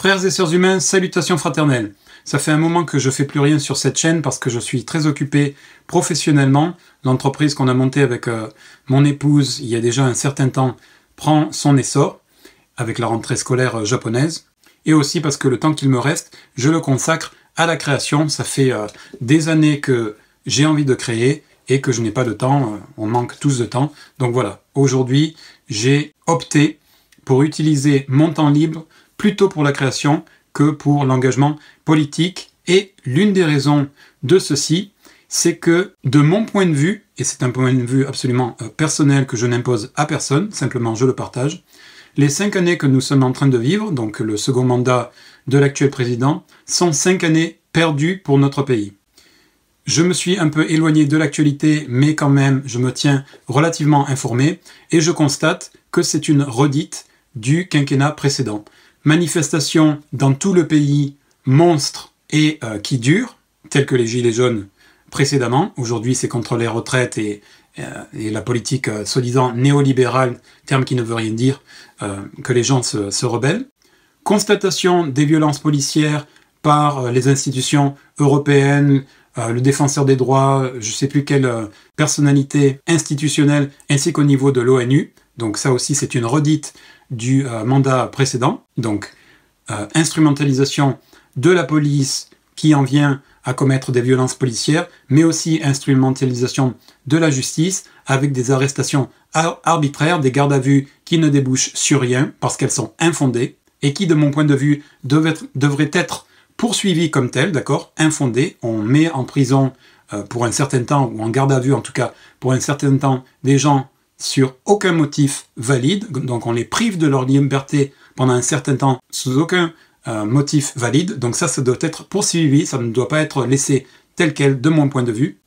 Frères et sœurs humains, salutations fraternelles. Ça fait un moment que je fais plus rien sur cette chaîne parce que je suis très occupé professionnellement. L'entreprise qu'on a montée avec euh, mon épouse il y a déjà un certain temps prend son essor avec la rentrée scolaire euh, japonaise. Et aussi parce que le temps qu'il me reste, je le consacre à la création. Ça fait euh, des années que j'ai envie de créer et que je n'ai pas de temps. on manque tous de temps. Donc voilà, aujourd'hui, j'ai opté pour utiliser mon temps libre plutôt pour la création que pour l'engagement politique. Et l'une des raisons de ceci, c'est que de mon point de vue, et c'est un point de vue absolument euh, personnel que je n'impose à personne, simplement je le partage, les cinq années que nous sommes en train de vivre, donc le second mandat de l'actuel président, sont cinq années perdues pour notre pays. Je me suis un peu éloigné de l'actualité, mais quand même, je me tiens relativement informé et je constate que c'est une redite du quinquennat précédent manifestations dans tout le pays monstre et euh, qui dure, telles que les Gilets jaunes précédemment. Aujourd'hui, c'est contre les retraites et, euh, la politique euh, soi-disant néolibérale, terme qui ne veut rien dire, que les gens se, se, rebellent. Constatation des violences policières par les institutions européennes, le défenseur des droits, je ne sais plus quelle personnalité institutionnelle, ainsi qu'au niveau de l'ONU. Donc ça aussi, c'est une redite du euh, mandat précédent. Donc euh, instrumentalisation de la police qui en vient à commettre des violences policières, mais aussi instrumentalisation de la justice avec des arrestations arbitraires, des gardes à vue qui ne débouchent sur rien parce qu'elles sont infondées et qui, de mon point de vue, devraient être poursuivies comme telles, d'accord, infondées. On met en prison euh, pour un certain temps, ou en garde à vue en tout cas, pour un certain temps, des gens sur aucun motif valide, donc on les prive de leur liberté pendant un certain temps sous aucun euh, motif valide, donc ça, ça doit être poursuivi, ça ne doit pas être laissé tel quel de mon point de vue.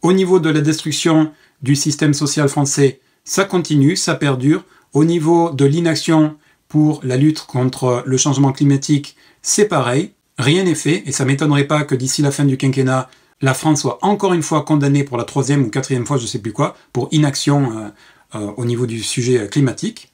Au niveau de la destruction du système social français, ça continue, ça perdure. Au niveau de l'inaction pour la lutte contre le changement climatique, c'est pareil, rien n'est fait, et ça m'étonnerait pas que d'ici la fin du quinquennat, la France soit encore une fois condamnée pour la troisième ou quatrième fois, je ne sais plus quoi, pour inaction euh, euh, au niveau du sujet euh, climatique.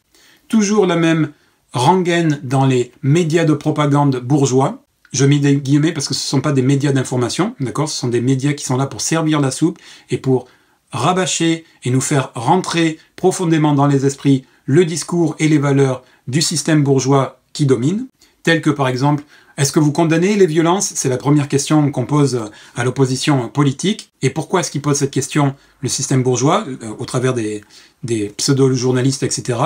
Toujours la même rengaine dans les médias de propagande bourgeois. Je mets des guillemets parce que ce ne sont pas des médias d'information, d'accord Ce sont des médias qui sont là pour servir la soupe et pour rabâcher et nous faire rentrer profondément dans les esprits le discours et les valeurs du système bourgeois qui domine, tel que par exemple est-ce que vous condamnez les violences C'est la première question qu'on pose à l'opposition politique. Et pourquoi est-ce qu'ils pose cette question le système bourgeois, euh, au travers des, des pseudo-journalistes, etc.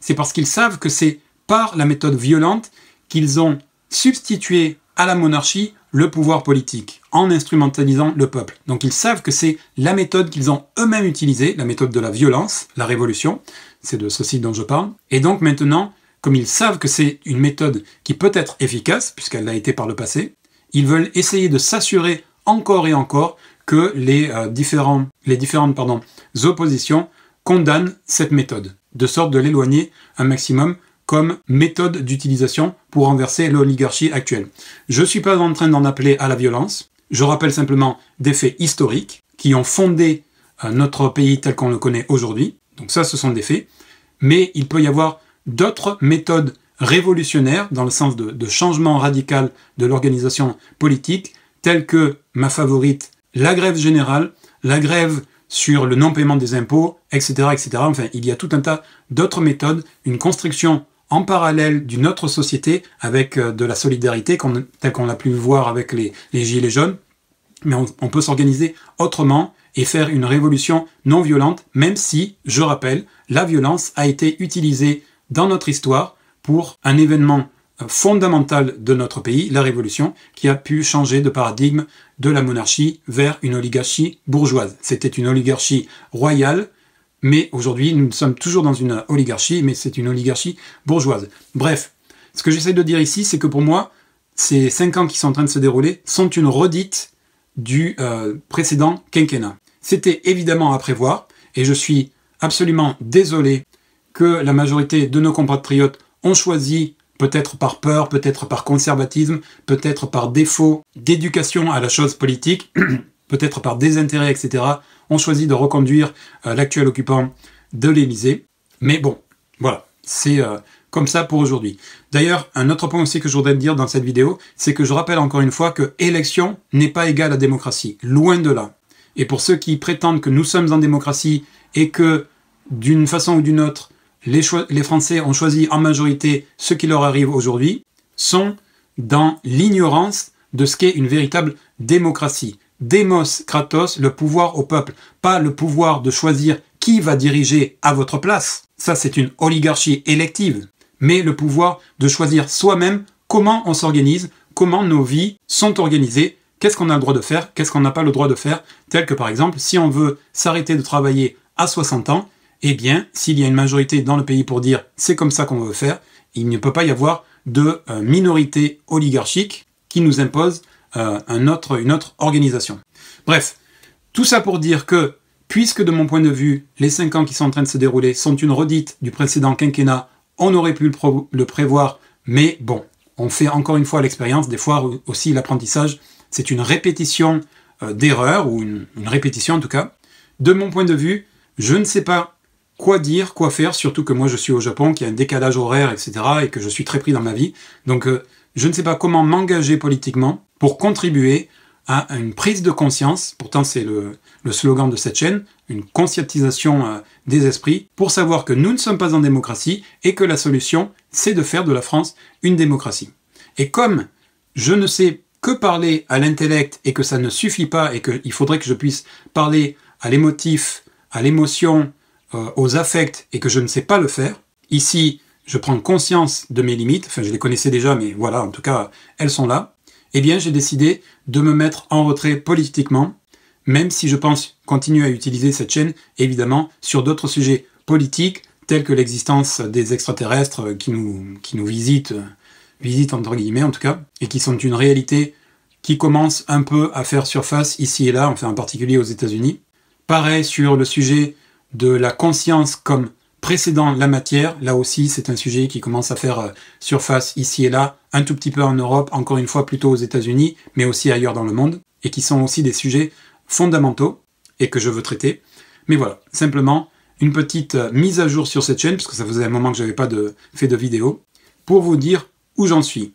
C'est parce qu'ils savent que c'est par la méthode violente qu'ils ont substitué à la monarchie le pouvoir politique en instrumentalisant le peuple. Donc ils savent que c'est la méthode qu'ils ont eux-mêmes utilisée, la méthode de la violence, la révolution, c'est de ceci dont je parle. Et donc maintenant, comme ils savent que c'est une méthode qui peut être efficace, puisqu'elle l'a été par le passé, ils veulent essayer de s'assurer encore et encore que les, euh, différents, les différentes oppositions condamnent cette méthode, de sorte de l'éloigner un maximum comme méthode d'utilisation pour renverser l'oligarchie actuelle. Je ne suis pas en train d'en appeler à la violence, je rappelle simplement des faits historiques qui ont fondé euh, notre pays tel qu'on le connaît aujourd'hui, donc ça ce sont des faits, mais il peut y avoir d'autres méthodes révolutionnaires, dans le sens de, changement radical de l'organisation politique, telles que ma favorite, la grève générale, la grève sur le non-paiement des impôts, etc., etc. Enfin, il y a tout un tas d'autres méthodes, une construction en parallèle d'une autre société avec euh, de la solidarité, telle qu'on a pu voir avec les, Gilets jaunes. Mais on peut s'organiser autrement et faire une révolution non violente, même si, je rappelle, la violence a été utilisée dans notre histoire pour un événement euh, fondamental de notre pays, la Révolution, qui a pu changer de paradigme de la monarchie vers une oligarchie bourgeoise. C'était une oligarchie royale, mais aujourd'hui nous sommes toujours dans une oligarchie, mais c'est une oligarchie bourgeoise. Bref, ce que j'essaie de dire ici, c'est que pour moi, ces cinq ans qui sont en train de se dérouler sont une redite du euh, précédent quinquennat. C'était évidemment à prévoir, et je suis absolument désolé que la majorité de nos compatriotes ont choisi, peut-être par peur, peut-être par conservatisme, peut-être par défaut d'éducation à la chose politique, peut-être par désintérêt, etc., ont choisi de reconduire euh, l'actuel occupant de l'Élysée. Mais bon, voilà, c'est euh, comme ça pour aujourd'hui. D'ailleurs, un autre point aussi que je voudrais dire dans cette vidéo, c'est que je rappelle encore une fois que élection n'est pas égale à démocratie, loin de là. Et pour ceux qui prétendent que nous sommes en démocratie et que d'une façon ou d'une autre, les, Français ont choisi en majorité ce qui leur arrive aujourd'hui, sont dans l'ignorance de ce qu'est une véritable démocratie. Demos kratos, le pouvoir au peuple, pas le pouvoir de choisir qui va diriger à votre place. Ça, c'est une oligarchie élective. Mais le pouvoir de choisir soi-même comment on s'organise, comment nos vies sont organisées, qu'est-ce qu'on a le droit de faire, qu'est-ce qu'on n'a pas le droit de faire, tel que par exemple, si on veut s'arrêter de travailler à 60 ans, eh bien, s'il y a une majorité dans le pays pour dire c'est comme ça qu'on veut faire, il ne peut pas y avoir de euh, minorité oligarchique qui nous impose euh, une autre organisation. Bref, tout ça pour dire que, puisque de mon point de vue, les 5 ans qui sont en train de se dérouler sont une redite du précédent quinquennat, on aurait pu le, prévoir, mais bon, on fait encore une fois l'expérience, des fois aussi l'apprentissage, c'est une répétition euh, d'erreurs, ou une répétition en tout cas. De mon point de vue, je ne sais pas quoi dire, quoi faire, surtout que moi je suis au Japon, qu'il y a un décalage horaire, etc., et que je suis très pris dans ma vie. Donc euh, je ne sais pas comment m'engager politiquement pour contribuer à une prise de conscience, pourtant c'est le, slogan de cette chaîne, une conscientisation euh, des esprits, pour savoir que nous ne sommes pas en démocratie et que la solution, c'est de faire de la France une démocratie. Et comme je ne sais que parler à l'intellect et que ça ne suffit pas et qu'il faudrait que je puisse parler à l'émotif, à l'émotion, euh, aux affects et que je ne sais pas le faire, ici, je prends conscience de mes limites, enfin je les connaissais déjà, mais voilà, en tout cas, elles sont là, et eh bien j'ai décidé de me mettre en retrait politiquement, même si je pense continuer à utiliser cette chaîne, évidemment, sur d'autres sujets politiques, tels que l'existence des extraterrestres qui nous, qui nous visitent, visitent entre guillemets en tout cas, et qui sont une réalité qui commence un peu à faire surface ici et là, enfin en particulier aux États-Unis. Pareil sur le sujet de la conscience comme précédant la matière. Là aussi, c'est un sujet qui commence à faire euh, surface ici et là, un tout petit peu en Europe, encore une fois plutôt aux États-Unis, mais aussi ailleurs dans le monde, et qui sont aussi des sujets fondamentaux et que je veux traiter. Mais voilà, simplement une petite euh, mise à jour sur cette chaîne, parce que ça faisait un moment que je n'avais pas fait de vidéo, pour vous dire où j'en suis.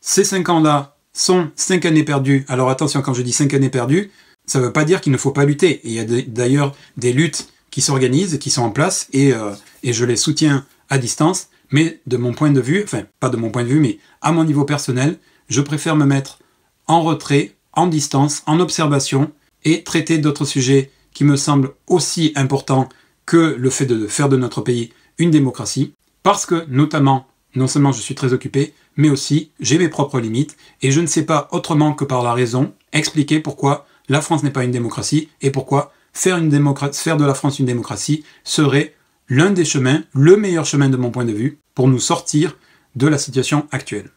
Ces 5 ans-là sont 5 années perdues. Alors attention, quand je dis 5 années perdues, ça ne veut pas dire qu'il ne faut pas lutter. il y a d'ailleurs des luttes qui s'organisent, qui sont en place, et, euh, et je les soutiens à distance, mais de mon point de vue, enfin pas de mon point de vue, mais à mon niveau personnel, je préfère me mettre en retrait, en distance, en observation, et traiter d'autres sujets qui me semblent aussi importants que le fait de faire de notre pays une démocratie, parce que notamment, non seulement je suis très occupé, mais aussi j'ai mes propres limites, et je ne sais pas autrement que par la raison expliquer pourquoi la France n'est pas une démocratie et pourquoi faire, une faire de la France une démocratie serait l'un des chemins, le meilleur chemin de mon point de vue, pour nous sortir de la situation actuelle.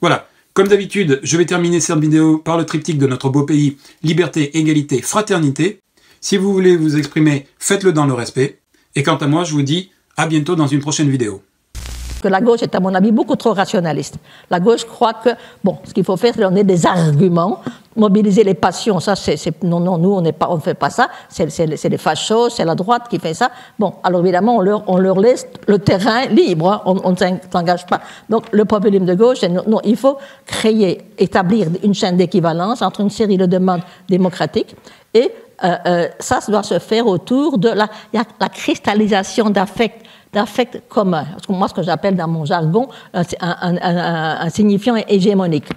Voilà, comme d'habitude, je vais terminer cette vidéo par le triptyque de notre beau pays, liberté, égalité, fraternité. Si vous voulez vous exprimer, faites-le dans le respect. Et quant à moi, je vous dis à bientôt dans une prochaine vidéo que la gauche est, à mon avis, beaucoup trop rationaliste. La gauche croit que, bon, ce qu'il faut faire, c'est donner des arguments, mobiliser les passions. Ça, c'est, non, non, nous, on ne fait pas ça. C'est, les fachos, c'est la droite qui fait ça. Bon, alors évidemment, on leur, on leur laisse le terrain libre, hein. on ne s'engage pas. Donc, le problème de gauche, c'est non, il faut créer, établir une chaîne d'équivalence entre une série de demandes démocratiques et euh, euh ça doit se faire autour de la, la cristallisation d'affects d'affect commun. Moi, ce que j'appelle dans mon jargon un, un, un, un signifiant hégémonique.